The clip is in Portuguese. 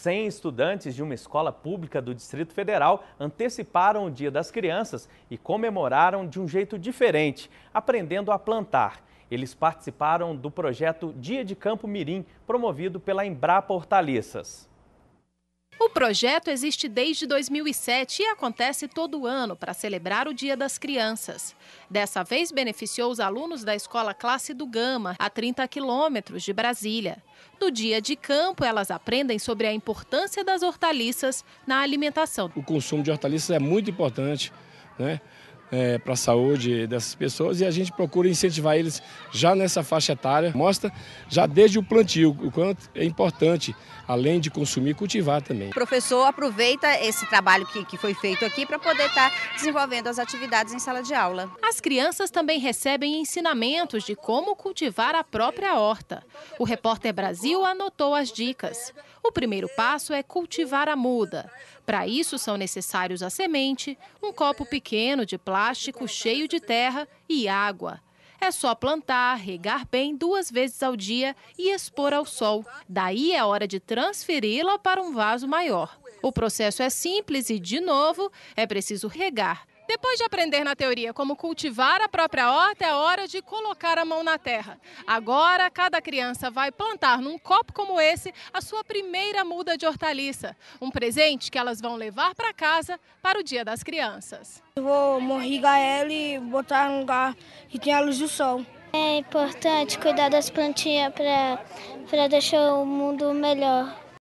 100 estudantes de uma escola pública do Distrito Federal anteciparam o Dia das Crianças e comemoraram de um jeito diferente, aprendendo a plantar. Eles participaram do projeto Dia de Campo Mirim, promovido pela Embrapa Hortaliças. O projeto existe desde 2007 e acontece todo ano para celebrar o Dia das Crianças. Dessa vez, beneficiou os alunos da Escola Classe do Gama, a 30 quilômetros de Brasília. No dia de campo, elas aprendem sobre a importância das hortaliças na alimentação. O consumo de hortaliças é muito importante, né? é, para a saúde dessas pessoas e a gente procura incentivar eles já nessa faixa etária. Mostra já desde o plantio o quanto é importante, além de consumir, cultivar também. O professor aproveita esse trabalho que, que foi feito aqui para poder estar tá desenvolvendo as atividades em sala de aula. As crianças também recebem ensinamentos de como cultivar a própria horta. O Repórter Brasil anotou as dicas. O primeiro passo é cultivar a muda. Para isso são necessários a semente, um copo pequeno de plástico plástico cheio de terra e água. É só plantar, regar bem duas vezes ao dia e expor ao sol. Daí é hora de transferi-la para um vaso maior. O processo é simples e, de novo, é preciso regar. Depois de aprender na teoria como cultivar a própria horta, é hora de colocar a mão na terra. Agora, cada criança vai plantar num copo como esse a sua primeira muda de hortaliça. Um presente que elas vão levar para casa para o Dia das Crianças. vou morrigar ela e botar num lugar que tenha luz do sol. É importante cuidar das plantinhas para deixar o mundo melhor.